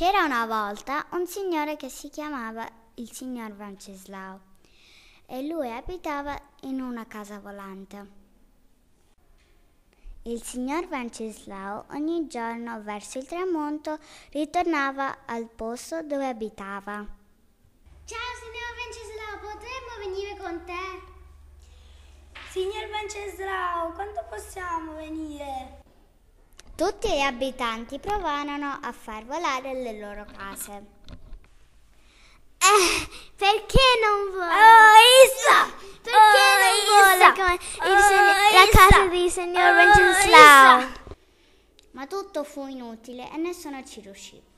C'era una volta un signore che si chiamava il signor Venceslao e lui abitava in una casa volante. Il signor Venceslao ogni giorno verso il tramonto ritornava al posto dove abitava. Ciao signor Venceslao, potremmo venire con te? Signor Venceslao, quando possiamo venire? Tutti gli abitanti provarono a far volare le loro case. Eh, perché non vola? Oh, Issa! Perché oh, non vola come oh, segno- la casa di signor oh, Wenceslao? Ma tutto fu inutile e nessuno ci riuscì.